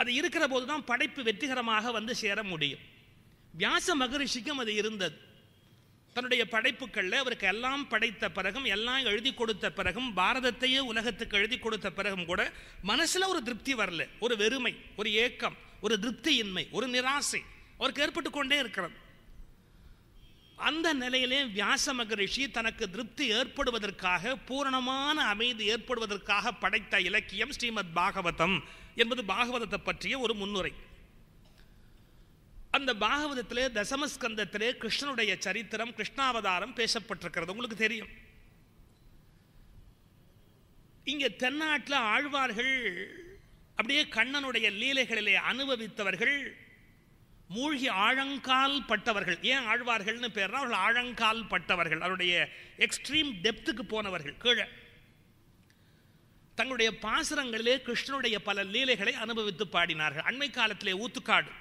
அது இருக்கிற போது தான் படைப்பு வெற்றிகரமாக வந்து சேர முடியும் வியாச மகரிஷிக்கும் அது இருந்தது தன்னுடைய படைப்புகளில் அவருக்கு எல்லாம் படைத்த பிறகும் எல்லாம் எழுதி கொடுத்த பிறகும் பாரதத்தையே உலகத்துக்கு எழுதி கொடுத்த பிறகும் கூட மனசில் ஒரு திருப்தி வரல ஒரு வெறுமை ஒரு ஏக்கம் ஒரு திருப்தியின்மை ஒரு நிராசை அவருக்கு ஏற்பட்டு கொண்டே இருக்கிறது அந்த நிலையிலே வியாச மகரிஷி தனக்கு திருப்தி ஏற்படுவதற்காக பூரணமான அமைதி ஏற்படுவதற்காக படைத்த இலக்கியம் ஸ்ரீமத் பாகவதம் என்பது பாகவதத்தை பற்றிய ஒரு முன்னுரை அந்த பாகவதத்திலே தசமஸ்கந்தத்திலே கிருஷ்ணனுடைய சரித்திரம் கிருஷ்ணாவதாரம் பேசப்பட்டிருக்கிறது உங்களுக்கு தெரியும் இங்கே தென்னாட்டில் ஆழ்வார்கள் அப்படியே கண்ணனுடைய லீலைகளிலே அனுபவித்தவர்கள் மூழ்கி ஆழங்கால் பட்டவர்கள் ஏன் ஆழ்வார்கள்னு பேர்னா அவர்கள் ஆழங்கால் பட்டவர்கள் அவருடைய எக்ஸ்ட்ரீம் டெப்த்துக்கு போனவர்கள் கீழே தங்களுடைய பாசுரங்களிலே கிருஷ்ணனுடைய பல லீலைகளை அனுபவித்து பாடினார்கள் அண்மை காலத்திலே ஊத்துக்காடு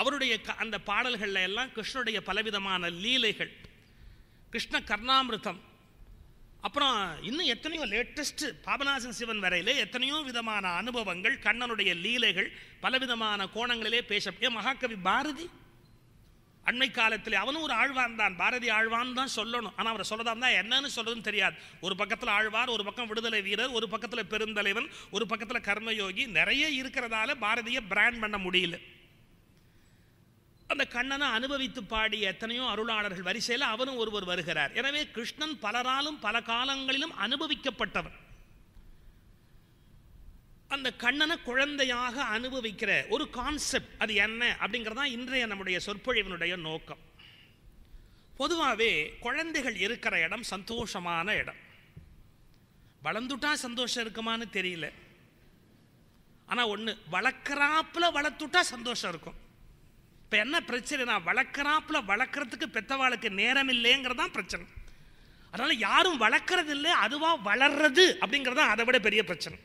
அவருடைய அந்த பாடல்களில் எல்லாம் கிருஷ்ணனுடைய பலவிதமான லீலைகள் கிருஷ்ண கர்ணாமிருத்தம் அப்புறம் இன்னும் எத்தனையோ லேட்டஸ்ட் பாபநாசன் சிவன் வரையிலே எத்தனையோ விதமான அனுபவங்கள் கண்ணனுடைய லீலைகள் பலவிதமான கோணங்களிலே பேச மகாகவி பாரதி அண்மை காலத்தில் அவனும் ஒரு ஆழ்வான் தான் பாரதி ஆழ்வான் தான் சொல்லணும் ஆனால் அவரை சொல்லதான் தான் என்னன்னு சொல்றதுன்னு தெரியாது ஒரு பக்கத்தில் ஆழ்வார் ஒரு பக்கம் விடுதலை வீரர் ஒரு பக்கத்தில் பெருந்தலைவன் ஒரு பக்கத்தில் கர்மயோகி நிறைய இருக்கிறதால பாரதியை பிராண்ட் பண்ண முடியல அந்த கண்ணனை அனுபவித்து பாடிய எத்தனையோ அருளாளர்கள் வரிசையில் அவரும் ஒருவர் வருகிறார் எனவே கிருஷ்ணன் பலராலும் பல காலங்களிலும் அனுபவிக்கப்பட்டவர் அந்த கண்ணனை குழந்தையாக அனுபவிக்கிற ஒரு கான்செப்ட் அது என்ன அப்படிங்கிறதா இன்றைய நம்முடைய சொற்பொழிவனுடைய நோக்கம் பொதுவாகவே குழந்தைகள் இருக்கிற இடம் சந்தோஷமான இடம் வளர்ந்துட்டா சந்தோஷம் இருக்குமான்னு தெரியல ஆனால் ஒன்று வளர்க்குறாப்புல வளர்த்துட்டா சந்தோஷம் இருக்கும் இப்போ என்ன பிரச்சனைனா வளர்க்குறாப்புல வளர்க்குறதுக்கு பெத்தவாளுக்கு நேரம் இல்லைங்கிறதான் பிரச்சனை அதனால் யாரும் வளர்க்குறது இல்லை அதுவாக வளர்றது அப்படிங்கிறது அதை விட பெரிய பிரச்சனை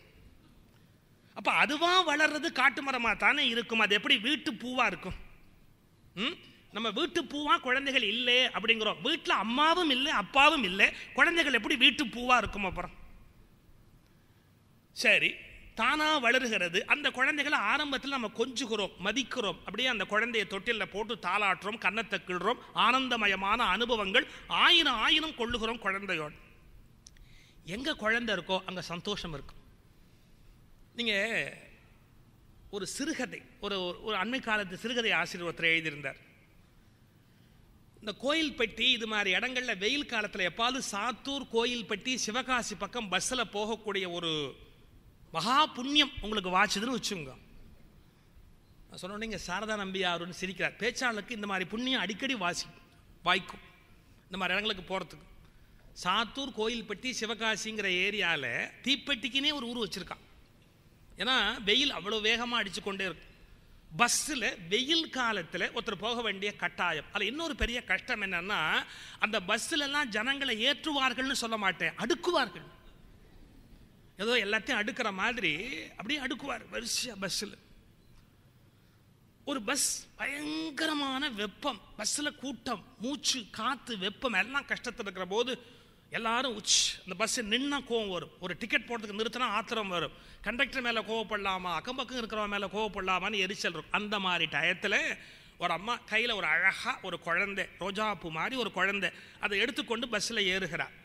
அப்போ அதுவாக வளர்றது காட்டு மரமாக தானே இருக்கும் அது எப்படி வீட்டு பூவாக இருக்கும் ம் நம்ம வீட்டு பூவாக குழந்தைகள் இல்லை அப்படிங்கிறோம் வீட்டில் அம்மாவும் இல்லை அப்பாவும் இல்லை குழந்தைகள் எப்படி வீட்டு பூவாக இருக்கும் அப்புறம் சரி தானாக வளர்கிறது அந்த குழந்தைகளை ஆரம்பத்தில் நம்ம கொஞ்சுகிறோம் மதிக்கிறோம் அப்படியே அந்த குழந்தையை தொட்டிலில் போட்டு தாளாட்டுறோம் கன்னத்தை கிழ்றோம் ஆனந்தமயமான அனுபவங்கள் ஆயிரம் ஆயிரம் கொள்ளுகிறோம் குழந்தையோடு எங்கே குழந்தை இருக்கோ அங்கே சந்தோஷம் இருக்கும் நீங்கள் ஒரு சிறுகதை ஒரு ஒரு அண்மை காலத்து சிறுகதை ஆசிரியர் ஒருத்தர் எழுதியிருந்தார் இந்த கோயில்பட்டி இது மாதிரி இடங்களில் வெயில் காலத்தில் எப்பாவது சாத்தூர் கோயில்பட்டி சிவகாசி பக்கம் பஸ்ஸில் போகக்கூடிய ஒரு மகா புண்ணியம் உங்களுக்கு வாச்சுதுன்னு வச்சுங்க சொன்னோடனே சாரதா சாரதா நம்பியாருன்னு சிரிக்கிறார் பேச்சாளருக்கு இந்த மாதிரி புண்ணியம் அடிக்கடி வாசி வாய்க்கும் இந்த மாதிரி இடங்களுக்கு போகிறதுக்கு சாத்தூர் கோயில்பட்டி சிவகாசிங்கிற ஏரியாவில் தீப்பெட்டிக்குன்னே ஒரு ஊர் வச்சுருக்கான் ஏன்னா வெயில் அவ்வளோ வேகமாக அடித்து கொண்டே இருக்கும் பஸ்ஸில் வெயில் காலத்தில் ஒருத்தர் போக வேண்டிய கட்டாயம் அதில் இன்னொரு பெரிய கஷ்டம் என்னென்னா அந்த பஸ்ஸிலெல்லாம் ஜனங்களை ஏற்றுவார்கள்னு சொல்ல மாட்டேன் அடுக்குவார்கள் ஏதோ எல்லாத்தையும் அடுக்கிற மாதிரி அப்படியே அடுக்குவார் வரிசையாக பஸ்ஸில் ஒரு பஸ் பயங்கரமான வெப்பம் பஸ்ஸில் கூட்டம் மூச்சு காற்று வெப்பம் எல்லாம் கஷ்டத்தில் இருக்கிற போது எல்லாரும் உச் அந்த பஸ்ஸு நின்னா கோவம் வரும் ஒரு டிக்கெட் போடுறதுக்கு நிறுத்தினா ஆத்திரம் வரும் கண்டக்டர் மேலே கோவப்படலாமா அக்கம் பக்கம் இருக்கிறவன் மேலே கோவப்படலாமான்னு எரிச்சல் இருக்கும் அந்த மாதிரி டயத்தில் ஒரு அம்மா கையில் ஒரு அழகாக ஒரு குழந்தை ரோஜாப்பு மாதிரி ஒரு குழந்தை அதை எடுத்துக்கொண்டு பஸ்ஸில் ஏறுகிறார்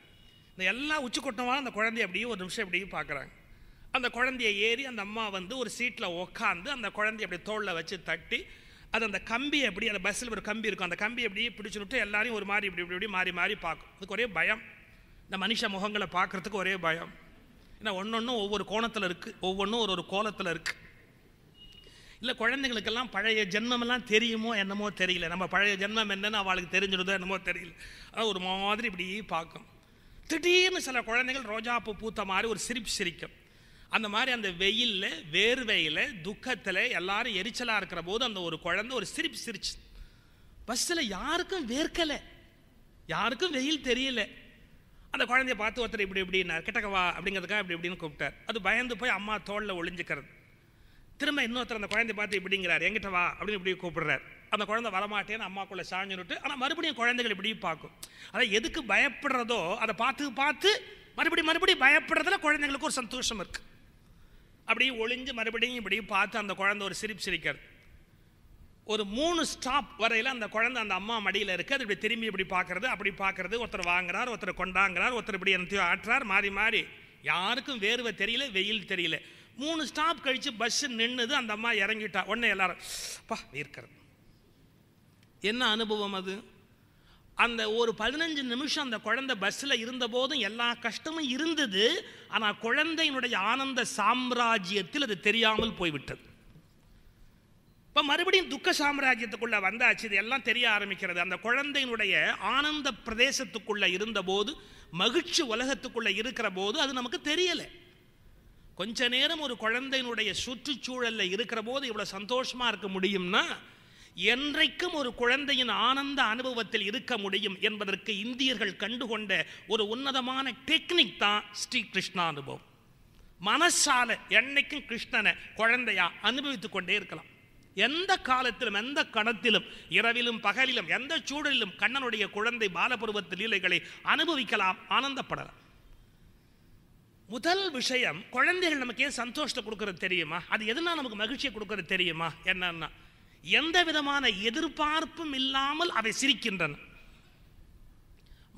இந்த எல்லா உச்சுக்கொட்டமான அந்த குழந்தைய அப்படியே ஒரு நிமிஷம் அப்படியே பார்க்குறாங்க அந்த குழந்தைய ஏறி அந்த அம்மா வந்து ஒரு சீட்டில் உக்காந்து அந்த குழந்தைய அப்படி தோளில் வச்சு தட்டி அது அந்த கம்பி எப்படி அந்த பஸ்ஸில் ஒரு கம்பி இருக்கும் அந்த கம்பி அப்படியே பிடிச்சு விட்டு எல்லாரையும் ஒரு மாதிரி இப்படி இப்படி இப்படி மாறி மாறி பார்க்கும் அதுக்கு ஒரே பயம் இந்த மனுஷ முகங்களை பார்க்குறதுக்கு ஒரே பயம் ஏன்னா ஒன்று ஒவ்வொரு கோணத்தில் இருக்குது ஒவ்வொன்றும் ஒரு ஒரு கோலத்தில் இருக்குது இல்லை குழந்தைங்களுக்கெல்லாம் பழைய ஜென்மம்லாம் தெரியுமோ என்னமோ தெரியல நம்ம பழைய ஜென்மம் என்னன்னு அவளுக்கு தெரிஞ்சிடுதோ என்னமோ தெரியல அது ஒரு மாதிரி இப்படி பார்க்கும் திடீர்னு சில குழந்தைகள் ரோஜாப்பூ பூத்த மாதிரி ஒரு சிரிப்பு சிரிக்கும் அந்த மாதிரி அந்த வெயிலில் வேர்வையில் துக்கத்தில் எல்லாரும் எரிச்சலாக இருக்கிற போது அந்த ஒரு குழந்தை ஒரு சிரிப்பு சிரிச்சு பஸ்ஸில் யாருக்கும் வேர்க்கலை யாருக்கும் வெயில் தெரியல அந்த குழந்தைய பார்த்து ஒருத்தர் இப்படி இப்படின்னார் கிட்டக்கவா அப்படிங்கிறதுக்காக இப்படி இப்படின்னு கூப்பிட்டார் அது பயந்து போய் அம்மா தோளில் ஒளிஞ்சுக்கிறது திரும்ப இன்னொருத்தர் அந்த குழந்தை பார்த்து இப்படிங்கிறார் எங்கிட்ட வா அப்படின்னு இப்படி கூப்பிடுறாரு அந்த குழந்தை வரமாட்டேன்னு அம்மாக்குள்ளே விட்டு ஆனால் மறுபடியும் குழந்தைகள் இப்படி பார்க்கும் அதான் எதுக்கு பயப்படுறதோ அதை பார்த்து பார்த்து மறுபடியும் மறுபடியும் பயப்படுறதுல குழந்தைங்களுக்கு ஒரு சந்தோஷம் இருக்குது அப்படியே ஒளிஞ்சு மறுபடியும் இப்படி பார்த்து அந்த குழந்தை ஒரு சிரிப்பு சிரிக்கிறது ஒரு மூணு ஸ்டாப் வரையில் அந்த குழந்தை அந்த அம்மா மடியில் இருக்குது அது இப்படி திரும்பி இப்படி பார்க்குறது அப்படி பார்க்குறது ஒருத்தர் வாங்குறார் ஒருத்தர் கொண்டாங்கிறார் ஒருத்தர் இப்படி என்னத்தையும் ஆட்டுறார் மாறி மாறி யாருக்கும் வேர்வை தெரியல வெயில் தெரியல மூணு ஸ்டாப் கழித்து பஸ்ஸு நின்றுது அந்த அம்மா இறங்கிட்டா உடனே எல்லாரும் பா வீர்க்கிறது என்ன அனுபவம் அது அந்த ஒரு பதினஞ்சு நிமிஷம் அந்த குழந்தை பஸ்ஸில் இருந்தபோதும் எல்லா கஷ்டமும் இருந்தது ஆனால் குழந்தையினுடைய ஆனந்த சாம்ராஜ்யத்தில் அது தெரியாமல் போய்விட்டது இப்போ மறுபடியும் துக்க சாம்ராஜ்யத்துக்குள்ளே வந்தாச்சு இது எல்லாம் தெரிய ஆரம்பிக்கிறது அந்த குழந்தையினுடைய ஆனந்த பிரதேசத்துக்குள்ளே இருந்தபோது மகிழ்ச்சி உலகத்துக்குள்ளே இருக்கிற போது அது நமக்கு தெரியலை கொஞ்ச நேரம் ஒரு குழந்தையினுடைய சுற்றுச்சூழலில் இருக்கிற போது இவ்வளோ சந்தோஷமாக இருக்க முடியும்னா என்றைக்கும் ஒரு குழந்தையின் ஆனந்த அனுபவத்தில் இருக்க முடியும் என்பதற்கு இந்தியர்கள் கண்டுகொண்ட ஒரு உன்னதமான டெக்னிக் தான் ஸ்ரீ கிருஷ்ணா அனுபவம் மனசால என்னைக்கும் கிருஷ்ணனை குழந்தையா அனுபவித்து கொண்டே இருக்கலாம் எந்த காலத்திலும் எந்த கணத்திலும் இரவிலும் பகலிலும் எந்த சூழலிலும் கண்ணனுடைய குழந்தை பாலபருவத்து லீலைகளை அனுபவிக்கலாம் ஆனந்தப்படலாம் முதல் விஷயம் குழந்தைகள் நமக்கு ஏன் சந்தோஷத்தை கொடுக்கறது தெரியுமா அது எதுனா நமக்கு மகிழ்ச்சியை கொடுக்கறது தெரியுமா என்னன்னா எந்த விதமான எதிர்பார்ப்பும் இல்லாமல் அவை சிரிக்கின்றன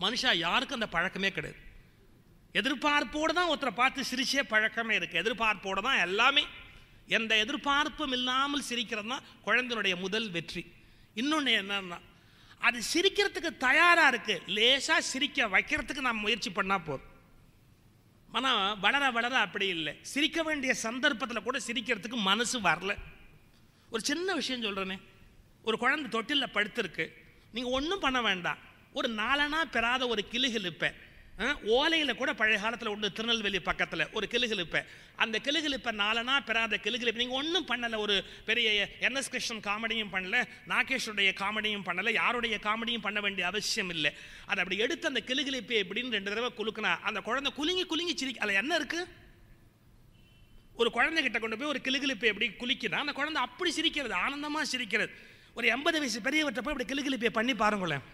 மனுஷா யாருக்கும் அந்த பழக்கமே கிடையாது எதிர்பார்ப்போடு தான் ஒருத்தரை பார்த்து சிரிச்சே பழக்கமே இருக்குது எதிர்பார்ப்போடு தான் எல்லாமே எந்த எதிர்பார்ப்பும் இல்லாமல் சிரிக்கிறது தான் குழந்தையினுடைய முதல் வெற்றி இன்னொன்று என்னன்னா அது சிரிக்கிறதுக்கு தயாராக இருக்குது லேசாக சிரிக்க வைக்கிறதுக்கு நாம் முயற்சி பண்ணால் போதும் ஆனால் வளர வளர அப்படி இல்லை சிரிக்க வேண்டிய சந்தர்ப்பத்தில் கூட சிரிக்கிறதுக்கு மனசு வரல ஒரு சின்ன விஷயம் சொல்கிறேனே ஒரு குழந்தை தொட்டிலில் படுத்திருக்கு நீங்கள் ஒன்றும் பண்ண வேண்டாம் ஒரு நாலனா பெறாத ஒரு கிளிகிழிப்பேன் ஓலையில் கூட பழைய காலத்தில் உண்டு திருநெல்வேலி பக்கத்தில் ஒரு கிளுகிழிப்பை அந்த கிளுகிழிப்பை நாலனா பெறாத கிளுகிழிப்பு நீங்கள் ஒன்றும் பண்ணலை ஒரு பெரிய என்எஸ் கிருஷ்ணன் காமெடியும் பண்ணல நாகேஷுடைய காமெடியும் பண்ணலை யாருடைய காமெடியும் பண்ண வேண்டிய அவசியம் இல்லை அதை அப்படி எடுத்து அந்த கிளுகிழிப்பை எப்படின்னு ரெண்டு தடவை குலுக்கினா அந்த குழந்தை குலுங்கி குலுங்கி சிரி அதில் என்ன இருக்குது ஒரு குழந்தைகிட்ட கொண்டு போய் ஒரு கிளுகிழிப்பை எப்படி குளிக்குதான் அந்த குழந்தை அப்படி சிரிக்கிறது ஆனந்தமாக சிரிக்கிறது ஒரு எண்பது வயசு பெரியவர்கிட்ட போய் அப்படி கிளுகிழிப்பை பண்ணி பாருங்களேன்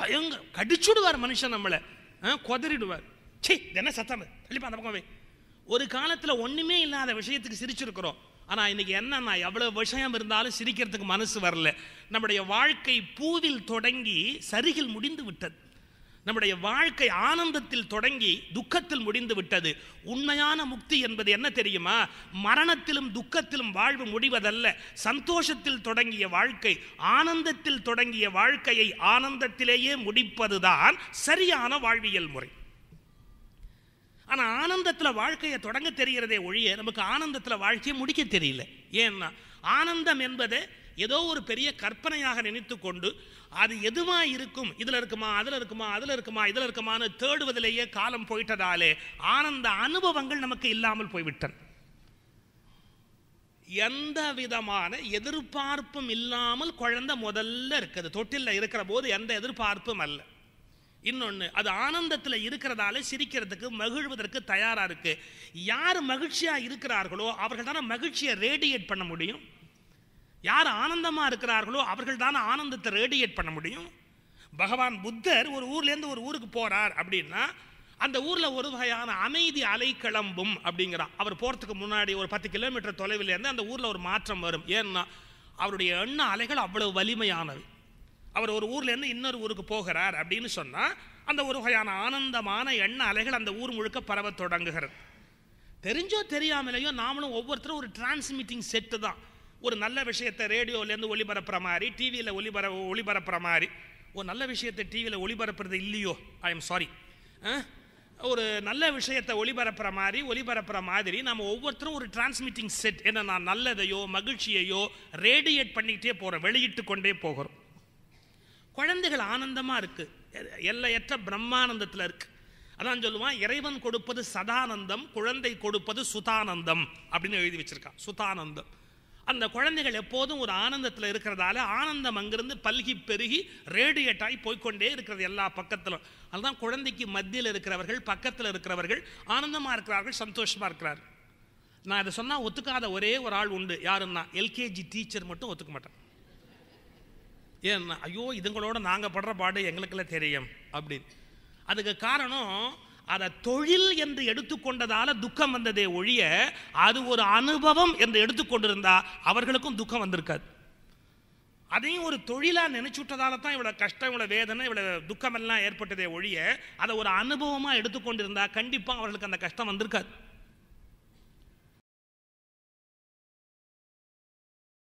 பயங்க கடிச்சுடுவார் மனுஷன் நம்மளை கொதறிடுவார் சே என்ன சத்தம் கண்டிப்பாக அந்த பக்கம் ஒரு காலத்தில் ஒன்றுமே இல்லாத விஷயத்துக்கு சிரிச்சிருக்கிறோம் ஆனால் இன்னைக்கு என்னன்னா எவ்வளோ விஷயம் இருந்தாலும் சிரிக்கிறதுக்கு மனசு வரல நம்முடைய வாழ்க்கை பூவில் தொடங்கி சரிகில் முடிந்து விட்டது நம்முடைய வாழ்க்கை ஆனந்தத்தில் தொடங்கி துக்கத்தில் முடிந்து விட்டது உண்மையான முக்தி என்பது என்ன தெரியுமா மரணத்திலும் துக்கத்திலும் வாழ்வு முடிவதல்ல சந்தோஷத்தில் தொடங்கிய வாழ்க்கை ஆனந்தத்தில் தொடங்கிய வாழ்க்கையை ஆனந்தத்திலேயே முடிப்பதுதான் சரியான வாழ்வியல் முறை ஆனால் ஆனந்தத்தில் வாழ்க்கையை தொடங்க தெரிகிறதே ஒழிய நமக்கு ஆனந்தத்தில் வாழ்க்கையை முடிக்க தெரியல ஏன்னா ஆனந்தம் என்பது ஏதோ ஒரு பெரிய கற்பனையாக நினைத்து கொண்டு அது எதுவா இருக்கும் இதில் இருக்குமா அதில் இருக்குமா அதில் இருக்குமா இதில் இருக்குமான்னு தேடுவதிலேயே காலம் போயிட்டதாலே ஆனந்த அனுபவங்கள் நமக்கு இல்லாமல் போய்விட்டன எந்த விதமான எதிர்பார்ப்பும் இல்லாமல் குழந்தை முதல்ல இருக்குது தொட்டிலில் இருக்கிற போது எந்த எதிர்பார்ப்பும் அல்ல இன்னொன்று அது ஆனந்தத்தில் இருக்கிறதால சிரிக்கிறதுக்கு மகிழ்வதற்கு தயாராக இருக்குது யார் மகிழ்ச்சியாக இருக்கிறார்களோ அவர்கள் தானே மகிழ்ச்சியை ரேடியேட் பண்ண முடியும் யார் ஆனந்தமாக இருக்கிறார்களோ அவர்கள் தான் ஆனந்தத்தை ரேடியேட் பண்ண முடியும் பகவான் புத்தர் ஒரு ஊர்லேருந்து ஒரு ஊருக்கு போகிறார் அப்படின்னா அந்த ஊரில் ஒரு வகையான அமைதி அலை கிளம்பும் அப்படிங்கிறான் அவர் போகிறதுக்கு முன்னாடி ஒரு பத்து கிலோமீட்டர் தொலைவிலேருந்து அந்த ஊரில் ஒரு மாற்றம் வரும் ஏன்னா அவருடைய எண்ண அலைகள் அவ்வளவு வலிமையானது அவர் ஒரு ஊர்லேருந்து இன்னொரு ஊருக்கு போகிறார் அப்படின்னு சொன்னால் அந்த ஒரு வகையான ஆனந்தமான எண்ண அலைகள் அந்த ஊர் முழுக்க பரவ தொடங்குகிறது தெரிஞ்சோ தெரியாமலேயோ நாமளும் ஒவ்வொருத்தரும் ஒரு டிரான்ஸ்மிட்டிங் செட்டு தான் ஒரு நல்ல விஷயத்தை ரேடியோலேருந்து ஒளிபரப்புற மாதிரி டிவியில் ஒளிபர ஒளிபரப்புற மாதிரி ஒரு நல்ல விஷயத்தை டிவியில் ஒளிபரப்புறது இல்லையோ ஐ எம் சாரி ஒரு நல்ல விஷயத்தை ஒளிபரப்புற மாதிரி ஒளிபரப்புற மாதிரி நம்ம ஒவ்வொருத்தரும் ஒரு டிரான்ஸ்மிட்டிங் செட் என்ன நான் நல்லதையோ மகிழ்ச்சியையோ ரேடியேட் பண்ணிக்கிட்டே போகிறோம் வெளியிட்டு கொண்டே போகிறோம் குழந்தைகள் ஆனந்தமாக இருக்குது எல்லையற்ற பிரம்மானந்தத்தில் இருக்குது அதான் சொல்லுவான் இறைவன் கொடுப்பது சதானந்தம் குழந்தை கொடுப்பது சுதானந்தம் அப்படின்னு எழுதி வச்சிருக்கான் சுதானந்தம் அந்த குழந்தைகள் எப்போதும் ஒரு ஆனந்தத்தில் இருக்கிறதால ஆனந்தம் அங்கிருந்து பல்கி பெருகி ரேடியேட் ஆகி போய்கொண்டே இருக்கிறது எல்லா பக்கத்திலும் அதுதான் குழந்தைக்கு மத்தியில் இருக்கிறவர்கள் பக்கத்தில் இருக்கிறவர்கள் ஆனந்தமாக இருக்கிறார்கள் சந்தோஷமாக இருக்கிறார் நான் இதை சொன்னால் ஒத்துக்காத ஒரே ஒரு ஆள் உண்டு யாருன்னா எல்கேஜி டீச்சர் மட்டும் ஒத்துக்க மாட்டேன் ஏன்னா ஐயோ இதுங்களோட நாங்கள் படுற பாடு எங்களுக்கெல்லாம் தெரியும் அப்படின்னு அதுக்கு காரணம் அதை தொழில் என்று எடுத்துக்கொண்டதால துக்கம் வந்ததே ஒழிய அது ஒரு அனுபவம் என்று எடுத்துக்கொண்டிருந்தா அவர்களுக்கும் துக்கம் வந்திருக்காது அதையும் ஒரு தொழிலாக நினைச்சுட்டதால தான் இவ்வளோ கஷ்டம் இவ்வளோ வேதனை இவ்வளோ துக்கமெல்லாம் ஏற்பட்டதே ஒழிய அதை ஒரு அனுபவமாக எடுத்துக்கொண்டிருந்தா கண்டிப்பாக அவர்களுக்கு அந்த கஷ்டம் வந்திருக்காது